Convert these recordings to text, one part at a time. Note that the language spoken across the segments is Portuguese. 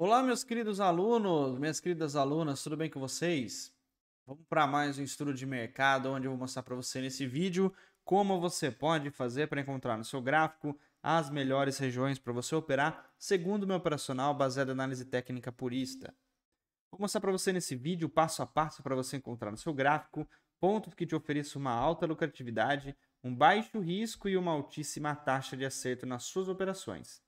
Olá, meus queridos alunos, minhas queridas alunas, tudo bem com vocês? Vamos para mais um estudo de mercado, onde eu vou mostrar para você nesse vídeo como você pode fazer para encontrar no seu gráfico as melhores regiões para você operar segundo o meu operacional baseado em análise técnica purista. Vou mostrar para você nesse vídeo passo a passo para você encontrar no seu gráfico pontos que te ofereçam uma alta lucratividade, um baixo risco e uma altíssima taxa de acerto nas suas operações.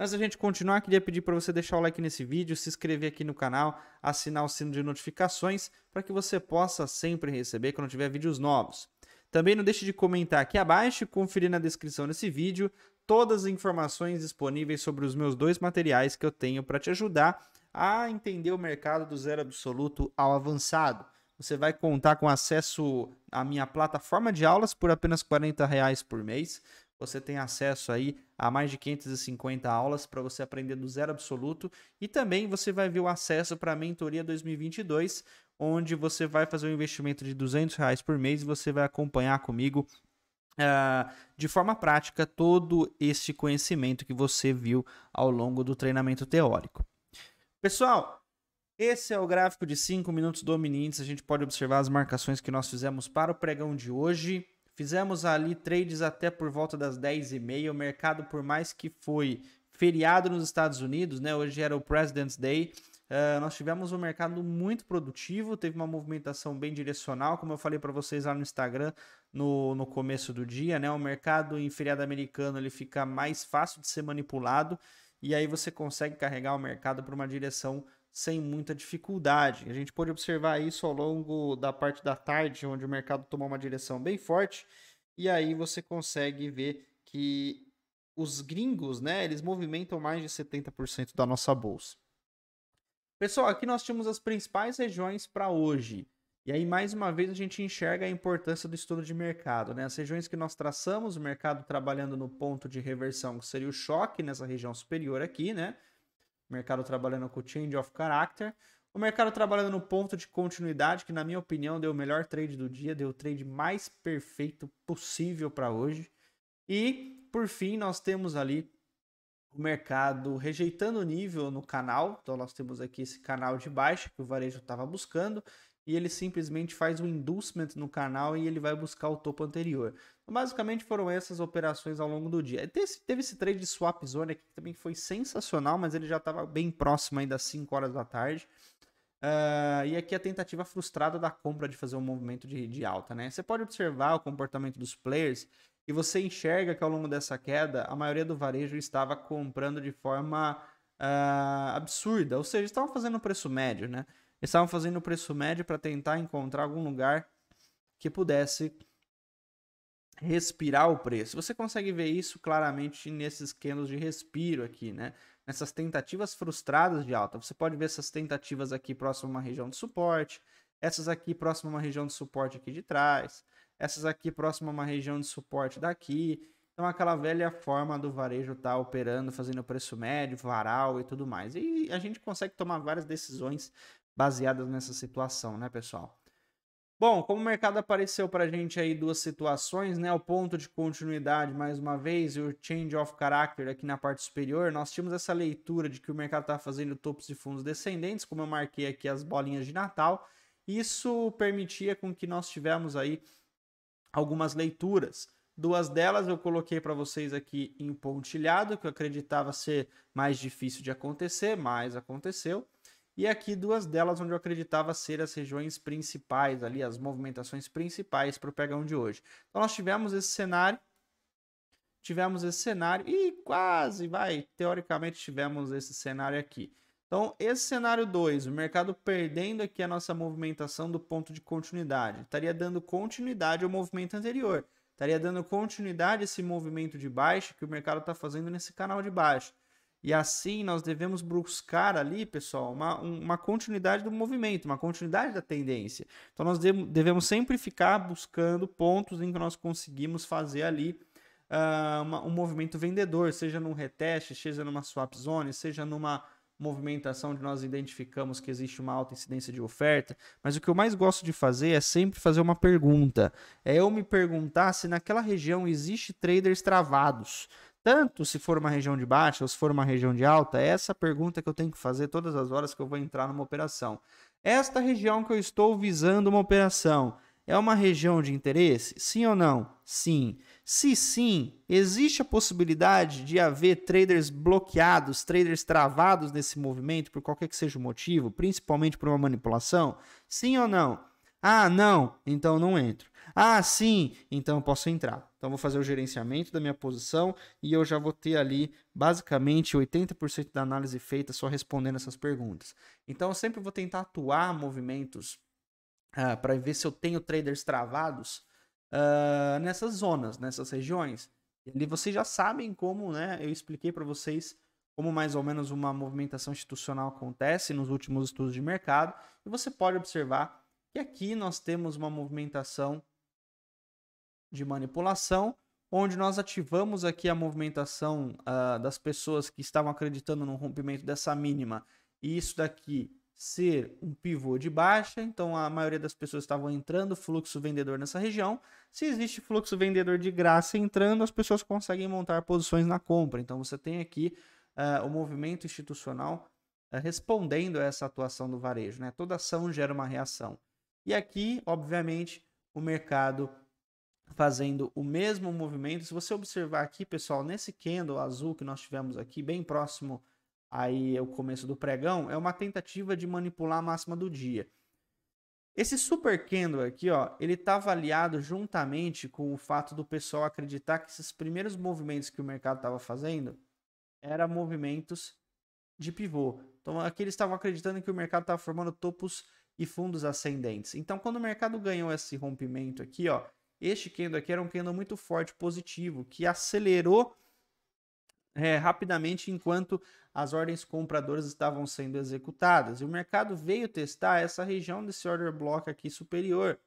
Antes da gente continuar, queria pedir para você deixar o like nesse vídeo, se inscrever aqui no canal, assinar o sino de notificações para que você possa sempre receber quando tiver vídeos novos. Também não deixe de comentar aqui abaixo e conferir na descrição desse vídeo todas as informações disponíveis sobre os meus dois materiais que eu tenho para te ajudar a entender o mercado do zero absoluto ao avançado. Você vai contar com acesso à minha plataforma de aulas por apenas R$ reais por mês. Você tem acesso aí a mais de 550 aulas para você aprender do zero absoluto e também você vai ver o acesso para a mentoria 2022, onde você vai fazer um investimento de 200 reais por mês e você vai acompanhar comigo uh, de forma prática todo esse conhecimento que você viu ao longo do treinamento teórico. Pessoal, esse é o gráfico de 5 minutos do A gente pode observar as marcações que nós fizemos para o pregão de hoje. Fizemos ali trades até por volta das 10h30. O mercado, por mais que foi feriado nos Estados Unidos, né? Hoje era o President's Day. Uh, nós tivemos um mercado muito produtivo, teve uma movimentação bem direcional, como eu falei para vocês lá no Instagram no, no começo do dia, né? O mercado em feriado americano ele fica mais fácil de ser manipulado e aí você consegue carregar o mercado para uma direção sem muita dificuldade. A gente pode observar isso ao longo da parte da tarde, onde o mercado tomou uma direção bem forte, e aí você consegue ver que os gringos, né, eles movimentam mais de 70% da nossa bolsa. Pessoal, aqui nós tínhamos as principais regiões para hoje. E aí, mais uma vez, a gente enxerga a importância do estudo de mercado. Né? As regiões que nós traçamos, o mercado trabalhando no ponto de reversão, que seria o choque nessa região superior aqui, né? O mercado trabalhando com o change of character. O mercado trabalhando no ponto de continuidade, que na minha opinião deu o melhor trade do dia, deu o trade mais perfeito possível para hoje. E, por fim, nós temos ali o mercado rejeitando o nível no canal. Então, nós temos aqui esse canal de baixa que o varejo estava buscando e ele simplesmente faz o um inducement no canal e ele vai buscar o topo anterior. Então, basicamente foram essas operações ao longo do dia. Teve esse trade de swap zone aqui que também foi sensacional, mas ele já estava bem próximo aí das 5 horas da tarde. Uh, e aqui a tentativa frustrada da compra de fazer um movimento de, de alta, né? Você pode observar o comportamento dos players e você enxerga que ao longo dessa queda a maioria do varejo estava comprando de forma uh, absurda, ou seja, estavam fazendo preço médio, né? estavam fazendo o preço médio para tentar encontrar algum lugar que pudesse respirar o preço. Você consegue ver isso claramente nesses candles de respiro aqui, né? Nessas tentativas frustradas de alta. Você pode ver essas tentativas aqui próximo a uma região de suporte, essas aqui próximo a uma região de suporte aqui de trás, essas aqui próximo a uma região de suporte daqui. Então aquela velha forma do varejo estar tá operando, fazendo preço médio, varal e tudo mais. E a gente consegue tomar várias decisões baseadas nessa situação, né, pessoal? Bom, como o mercado apareceu para a gente aí duas situações, né? O ponto de continuidade, mais uma vez, e o change of character aqui na parte superior, nós tínhamos essa leitura de que o mercado está fazendo topos e fundos descendentes, como eu marquei aqui as bolinhas de Natal. Isso permitia com que nós tivemos aí algumas leituras. Duas delas eu coloquei para vocês aqui em pontilhado, que eu acreditava ser mais difícil de acontecer, mas aconteceu. E aqui duas delas onde eu acreditava ser as regiões principais ali, as movimentações principais para o pegão de hoje. Então nós tivemos esse cenário, tivemos esse cenário e quase, vai, teoricamente tivemos esse cenário aqui. Então, esse cenário 2, o mercado perdendo aqui a nossa movimentação do ponto de continuidade, estaria dando continuidade ao movimento anterior, estaria dando continuidade a esse movimento de baixo que o mercado está fazendo nesse canal de baixo. E assim nós devemos buscar ali, pessoal, uma, uma continuidade do movimento, uma continuidade da tendência. Então nós devemos sempre ficar buscando pontos em que nós conseguimos fazer ali uh, uma, um movimento vendedor, seja num reteste, seja numa swap zone, seja numa movimentação onde nós identificamos que existe uma alta incidência de oferta, mas o que eu mais gosto de fazer é sempre fazer uma pergunta. É eu me perguntar se naquela região existe traders travados, tanto se for uma região de baixa ou se for uma região de alta, é essa pergunta que eu tenho que fazer todas as horas que eu vou entrar numa operação. Esta região que eu estou visando uma operação é uma região de interesse? Sim ou não? Sim. Se sim, existe a possibilidade de haver traders bloqueados, traders travados nesse movimento por qualquer que seja o motivo, principalmente por uma manipulação? Sim ou não? Ah, não, então não entro. Ah, sim, então eu posso entrar. Então vou fazer o gerenciamento da minha posição e eu já vou ter ali basicamente 80% da análise feita só respondendo essas perguntas. Então eu sempre vou tentar atuar movimentos uh, ah, para ver se eu tenho traders travados uh, nessas zonas, nessas regiões. E ali vocês já sabem como, né? Eu expliquei para vocês como mais ou menos uma movimentação institucional acontece nos últimos estudos de mercado, e você pode observar que aqui nós temos uma movimentação de manipulação, onde nós ativamos aqui a movimentação uh, das pessoas que estavam acreditando no rompimento dessa mínima e isso daqui ser um pivô de baixa, então a maioria das pessoas estavam entrando, fluxo vendedor nessa região. Se existe fluxo vendedor de graça entrando, as pessoas conseguem montar posições na compra. Então você tem aqui uh, o movimento institucional ah, respondendo a essa atuação do varejo. Né? Toda ação gera uma reação. E aqui, obviamente, o mercado fazendo o mesmo movimento. Se você observar aqui, pessoal, nesse candle azul que nós tivemos aqui, bem próximo aí ao começo do pregão, é uma tentativa de manipular a máxima do dia. Esse super candle aqui, ó, ele está avaliado juntamente com o fato do pessoal acreditar que esses primeiros movimentos que o mercado estava fazendo eram movimentos de pivô. Então, aqui eles estavam acreditando que o mercado estava formando topos e fundos ascendentes. Então, quando o mercado ganhou esse rompimento aqui, ó, este candle aqui era um candle muito forte, positivo, que acelerou é, rapidamente enquanto as ordens compradoras estavam sendo executadas. E o mercado veio testar essa região desse order block aqui superior.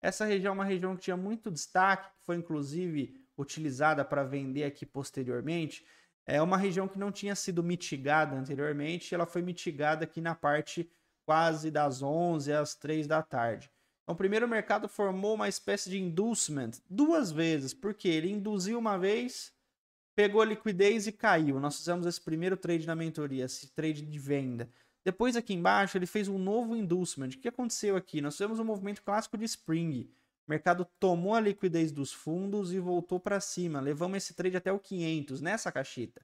Essa região é uma região que tinha muito destaque, que foi inclusive utilizada para vender aqui posteriormente. É uma região que não tinha sido mitigada anteriormente, ela foi mitigada aqui na parte quase das 11 às 3 da tarde. Então, o primeiro mercado formou uma espécie de inducement duas vezes, porque ele induziu uma vez, pegou liquidez e caiu. Nós fizemos esse primeiro trade na mentoria, esse trade de venda. Depois, aqui embaixo, ele fez um novo inducement. O que aconteceu aqui? Nós fizemos um movimento clássico de spring. O mercado tomou a liquidez dos fundos e voltou para cima. Levamos esse trade até o 500 nessa caixita.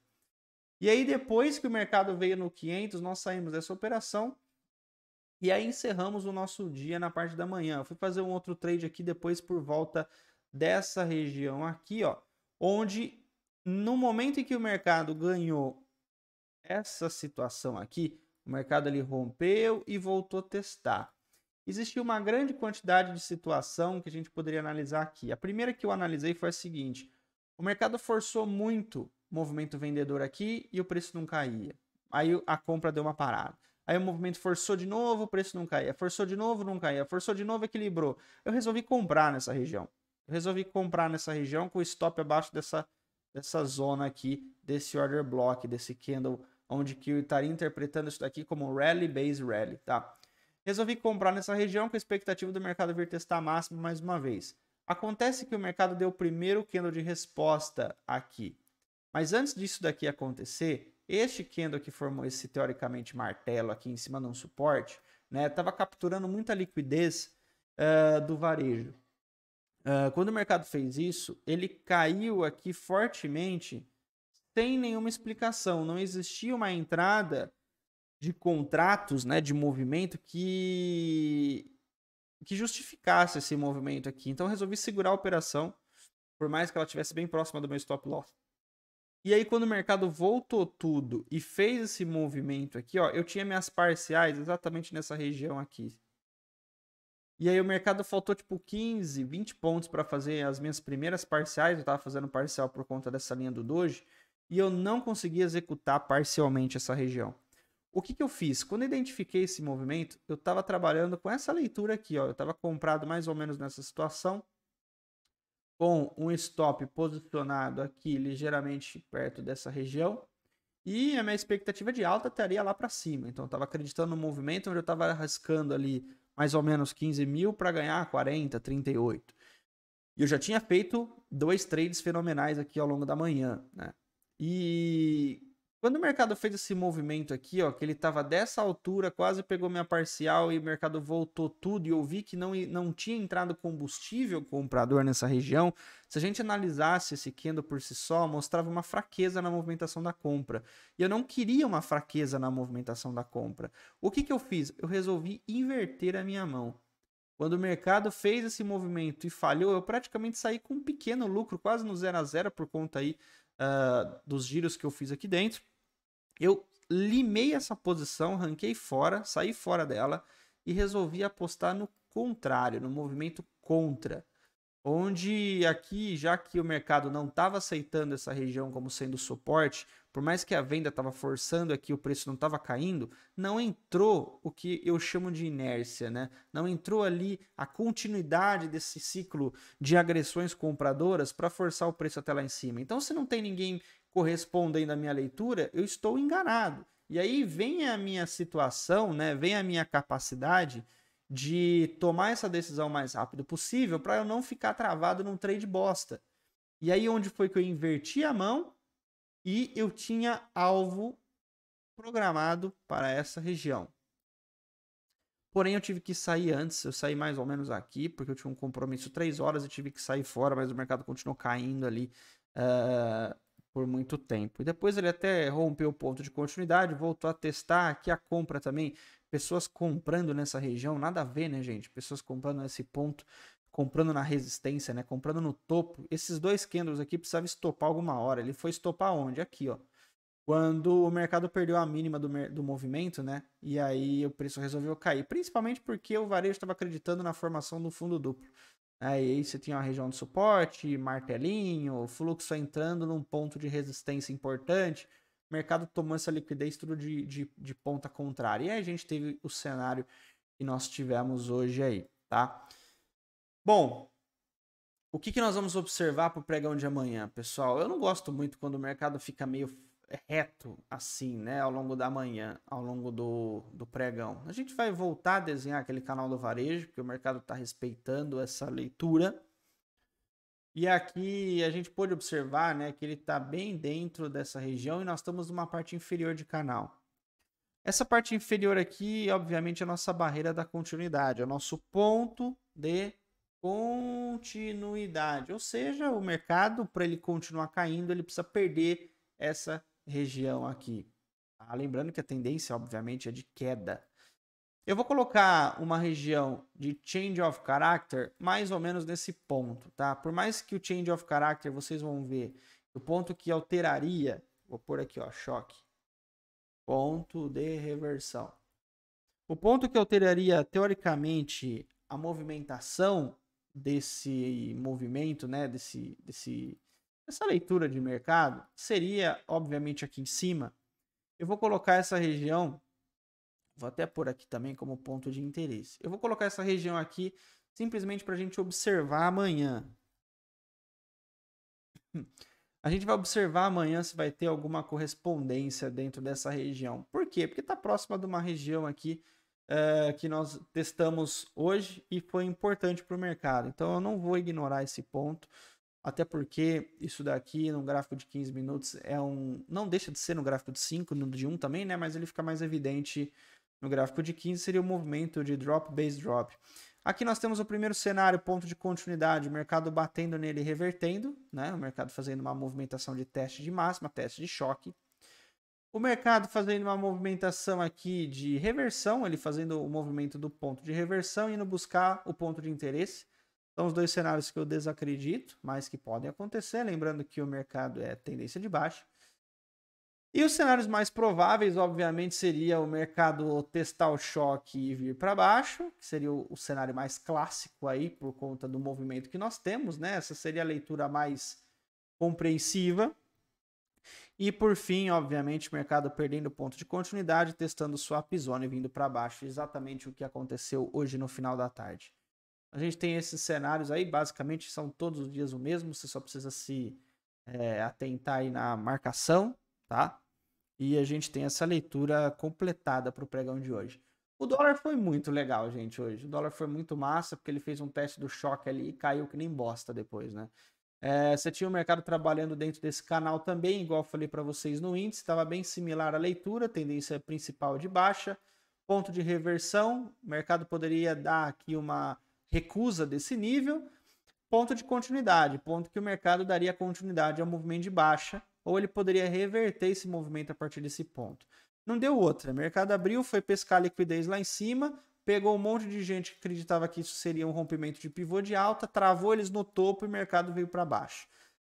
E aí, depois que o mercado veio no 500, nós saímos dessa operação e aí encerramos o nosso dia na parte da manhã. Eu fui fazer um outro trade aqui depois por volta dessa região aqui, ó, onde no momento em que o mercado ganhou essa situação aqui, o mercado ali rompeu e voltou a testar. Existiu uma grande quantidade de situação que a gente poderia analisar aqui. A primeira que eu analisei foi a seguinte: o mercado forçou muito o movimento vendedor aqui e o preço não caía. Aí a compra deu uma parada. Aí o movimento forçou de novo, o preço não caía. Forçou de novo, não caía. Forçou de novo, equilibrou. Eu resolvi comprar nessa região. Eu resolvi comprar nessa região com o stop abaixo dessa, dessa zona aqui, desse order block, desse candle, onde que eu estaria interpretando isso daqui como rally base rally, tá? Resolvi comprar nessa região com a expectativa do mercado vir testar a máxima mais uma vez. Acontece que o mercado deu o primeiro candle de resposta aqui. Mas antes disso daqui acontecer, este candle que formou esse teoricamente martelo aqui em cima de um suporte, né, estava capturando muita liquidez uh, do varejo. Uh, quando o mercado fez isso, ele caiu aqui fortemente sem nenhuma explicação. Não existia uma entrada de contratos, né, de movimento que que justificasse esse movimento aqui. Então resolvi segurar a operação, por mais que ela estivesse bem próxima do meu stop loss. E aí, quando o mercado voltou tudo e fez esse movimento aqui, ó, eu tinha minhas parciais exatamente nessa região aqui. E aí o mercado faltou tipo 15, 20 pontos para fazer as minhas primeiras parciais. Eu estava fazendo parcial por conta dessa linha do Doge. E eu não consegui executar parcialmente essa região. O que, que eu fiz? Quando eu identifiquei esse movimento, eu estava trabalhando com essa leitura aqui. Ó, eu estava comprado mais ou menos nessa situação com um stop posicionado aqui ligeiramente perto dessa região. E a minha expectativa de alta estaria lá para cima. Então eu estava acreditando no movimento onde eu estava arriscando ali mais ou menos 15 mil para ganhar 40, 38. E eu já tinha feito dois trades fenomenais aqui ao longo da manhã. Né? E quando o mercado fez esse movimento aqui, ó, que ele estava dessa altura, quase pegou minha parcial e o mercado voltou tudo e eu vi que não, não tinha entrado combustível comprador nessa região, se a gente analisasse esse candle por si só, mostrava uma fraqueza na movimentação da compra. E eu não queria uma fraqueza na movimentação da compra. O que, que eu fiz? Eu resolvi inverter a minha mão. Quando o mercado fez esse movimento e falhou, eu praticamente saí com um pequeno lucro, quase no zero a zero por conta aí uh, dos giros que eu fiz aqui dentro. Eu limei essa posição, ranquei fora, saí fora dela e resolvi apostar no contrário, no movimento contra. Onde aqui, já que o mercado não estava aceitando essa região como sendo suporte, por mais que a venda estava forçando aqui, o preço não estava caindo, não entrou o que eu chamo de inércia, né? Não entrou ali a continuidade desse ciclo de agressões compradoras para forçar o preço até lá em cima. Então, se não tem ninguém correspondendo à minha leitura, eu estou enganado. E aí vem a minha situação, né? Vem a minha capacidade de tomar essa decisão o mais rápido possível para eu não ficar travado num trade bosta. E aí onde foi que eu inverti a mão e eu tinha alvo programado para essa região. Porém, eu tive que sair antes, eu saí mais ou menos aqui, porque eu tinha um compromisso três horas e tive que sair fora, mas o mercado continuou caindo ali uh, por muito tempo. E depois ele até rompeu o ponto de continuidade, voltou a testar aqui a compra também. Pessoas comprando nessa região, nada a ver, né, gente? Pessoas comprando nesse ponto comprando na resistência, né? Comprando no topo. Esses dois candles aqui precisavam estopar alguma hora. Ele foi estopar onde? Aqui, ó. Quando o mercado perdeu a mínima do, do movimento, né? E aí o preço resolveu cair. Principalmente porque o varejo estava acreditando na formação do fundo duplo. Aí você tinha uma região de suporte, martelinho, fluxo entrando num ponto de resistência importante. O mercado tomou essa liquidez tudo de, de, de ponta contrária. E aí a gente teve o cenário que nós tivemos hoje aí, tá? Bom, o que, que nós vamos observar para o pregão de amanhã, pessoal? Eu não gosto muito quando o mercado fica meio reto assim, né, ao longo da manhã, ao longo do, do pregão. A gente vai voltar a desenhar aquele canal do varejo, porque o mercado está respeitando essa leitura. E aqui a gente pôde observar né, que ele está bem dentro dessa região e nós estamos numa parte inferior de canal. Essa parte inferior aqui, obviamente, é a nossa barreira da continuidade, é o nosso ponto de continuidade. Ou seja, o mercado, para ele continuar caindo, ele precisa perder essa região aqui. Ah, lembrando que a tendência, obviamente, é de queda. Eu vou colocar uma região de change of character mais ou menos nesse ponto, tá? Por mais que o change of character, vocês vão ver, o ponto que alteraria, vou pôr aqui, ó, choque. Ponto de reversão. O ponto que alteraria, teoricamente, a movimentação desse movimento, né, desse, desse, essa leitura de mercado seria, obviamente, aqui em cima. Eu vou colocar essa região, vou até pôr aqui também como ponto de interesse. Eu vou colocar essa região aqui simplesmente para a gente observar amanhã. A gente vai observar amanhã se vai ter alguma correspondência dentro dessa região. Por quê? Porque está próxima de uma região aqui uh, que nós testamos hoje e foi importante para o mercado. Então eu não vou ignorar esse ponto, até porque isso daqui no gráfico de 15 minutos é um. Não deixa de ser no gráfico de 5, no de 1 também, né? Mas ele fica mais evidente no gráfico de 15, seria o movimento de drop base drop. Aqui nós temos o primeiro cenário, ponto de continuidade, o mercado batendo nele e revertendo, né? o mercado fazendo uma movimentação de teste de máxima, teste de choque. O mercado fazendo uma movimentação aqui de reversão, ele fazendo o movimento do ponto de reversão e indo buscar o ponto de interesse. São os dois cenários que eu desacredito, mas que podem acontecer. Lembrando que o mercado é tendência de baixa. E os cenários mais prováveis, obviamente, seria o mercado testar o choque e vir para baixo, que seria o, o, cenário mais clássico aí por conta do movimento que nós temos, né? Essa seria a leitura mais compreensiva. E por fim, obviamente, o mercado perdendo ponto de continuidade, testando swap zone vindo para baixo, exatamente o que aconteceu hoje no final da tarde. A gente tem esses cenários aí, basicamente são todos os dias o mesmo, você só precisa se é, atentar aí na marcação, tá? E a gente tem essa leitura completada para o pregão de hoje. O dólar foi muito legal, gente, hoje. O dólar foi muito massa, porque ele fez um teste do choque ali e caiu que nem bosta depois, né? É, você tinha o mercado trabalhando dentro desse canal também, igual eu falei para vocês no índice, estava bem similar à leitura, tendência principal de baixa, ponto de reversão, o mercado poderia dar aqui uma recusa desse nível, ponto de continuidade, ponto que o mercado daria continuidade ao movimento de baixa, ou ele poderia reverter esse movimento a partir desse ponto. Não deu outra, o mercado abriu, foi pescar liquidez lá em cima, pegou um monte de gente que acreditava que isso seria um rompimento de pivô de alta, travou eles no topo e o mercado veio para baixo.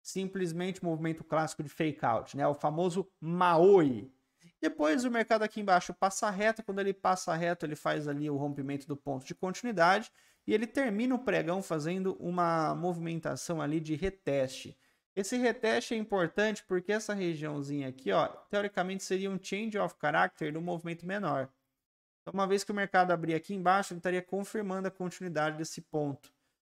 Simplesmente movimento clássico de fake out, né? O famoso Maoi. Depois o mercado aqui embaixo passa reto, quando ele passa reto, ele faz ali o rompimento do ponto de continuidade e ele termina o pregão fazendo uma movimentação ali de reteste. Esse reteste é importante porque essa regiãozinha aqui, ó, teoricamente seria um change of character no movimento menor. Então, uma vez que o mercado abrir aqui embaixo, ele estaria confirmando a continuidade desse ponto.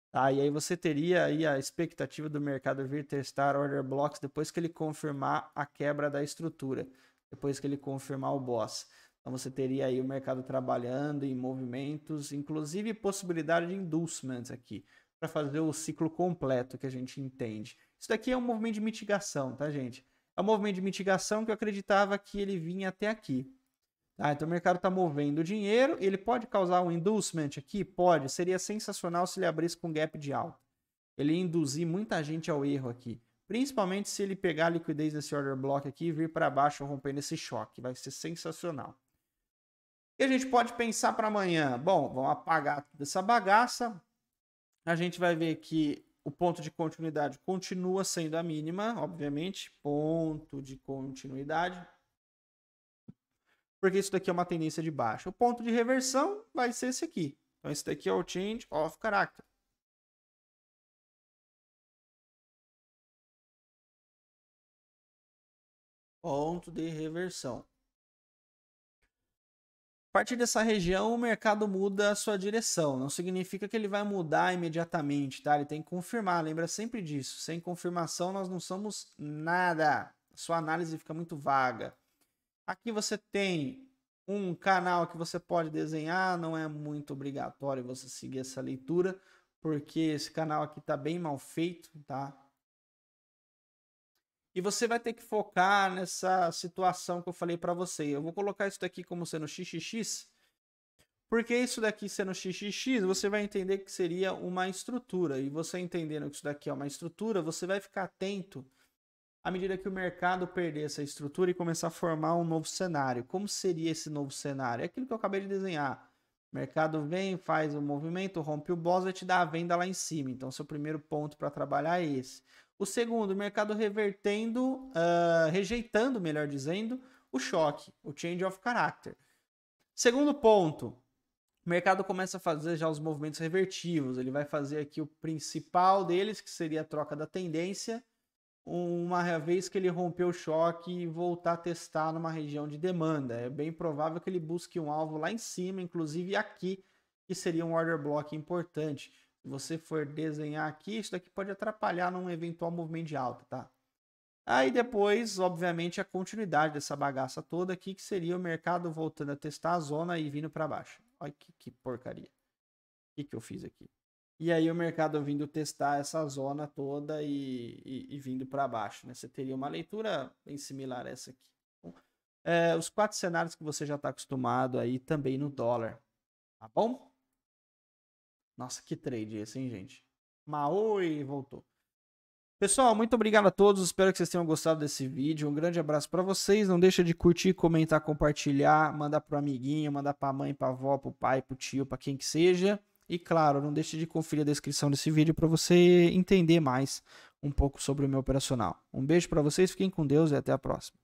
Tá? E aí você teria aí a expectativa do mercado vir testar order blocks depois que ele confirmar a quebra da estrutura, depois que ele confirmar o boss. Então você teria aí o mercado trabalhando em movimentos, inclusive possibilidade de inducements aqui, para fazer o ciclo completo que a gente entende. Isso daqui é um movimento de mitigação, tá, gente? É um movimento de mitigação que eu acreditava que ele vinha até aqui. Tá? Então o mercado está movendo dinheiro, ele pode causar um inducement aqui? Pode. Seria sensacional se ele abrisse com gap de alta. Ele induzir muita gente ao erro aqui. Principalmente se ele pegar a liquidez desse order block aqui e vir para baixo rompendo esse choque. Vai ser sensacional. E a gente pode pensar para amanhã? Bom, vamos apagar toda essa bagaça. A gente vai ver que o ponto de continuidade continua sendo a mínima, obviamente. Ponto de continuidade porque isso daqui é uma tendência de baixa. O ponto de reversão vai ser esse aqui. Então, esse daqui é o change of character. Ponto de reversão. A partir dessa região, o mercado muda a sua direção. Não significa que ele vai mudar imediatamente, tá? Ele tem que confirmar, lembra sempre disso. Sem confirmação, nós não somos nada. sua análise fica muito vaga. Aqui você tem um canal que você pode desenhar, não é muito obrigatório você seguir essa leitura, porque esse canal aqui está bem mal feito, tá? E você vai ter que focar nessa situação que eu falei para você. Eu vou colocar isso daqui como sendo xxx, porque isso daqui sendo xxx, você vai entender que seria uma estrutura. E você entendendo que isso daqui é uma estrutura, você vai ficar atento à medida que o mercado perder essa estrutura e começar a formar um novo cenário. Como seria esse novo cenário? É aquilo que eu acabei de desenhar. O mercado vem, faz o um movimento, rompe o boss e te dá a venda lá em cima. Então, seu primeiro ponto para trabalhar é esse. O segundo, o mercado revertendo, uh, rejeitando, melhor dizendo, o choque, o change of character. Segundo ponto, o mercado começa a fazer já os movimentos revertivos. Ele vai fazer aqui o principal deles, que seria a troca da tendência, uma vez que ele rompeu o choque e voltar a testar numa região de demanda. É bem provável que ele busque um alvo lá em cima, inclusive aqui, que seria um order block importante. Se você for desenhar aqui, isso daqui pode atrapalhar num eventual movimento de alta, tá? Aí depois, obviamente, a continuidade dessa bagaça toda aqui, que seria o mercado voltando a testar a zona e vindo para baixo. Olha que, que porcaria. O que, que eu fiz aqui? E aí o mercado vindo testar essa zona toda e, e, e vindo para baixo, né? Você teria uma leitura bem similar a essa aqui. Bom, é, os quatro cenários que você já está acostumado aí também no dólar, tá bom? Nossa, que trade esse, hein, gente? Maui voltou. Pessoal, muito obrigado a todos. Espero que vocês tenham gostado desse vídeo. Um grande abraço para vocês. Não deixa de curtir, comentar, compartilhar, mandar o amiguinho, mandar a mãe, para a avó, o pai, para o tio, para quem que seja. E claro, não deixe de conferir a descrição desse vídeo para você entender mais um pouco sobre o meu operacional. Um beijo para vocês, fiquem com Deus e até a próxima.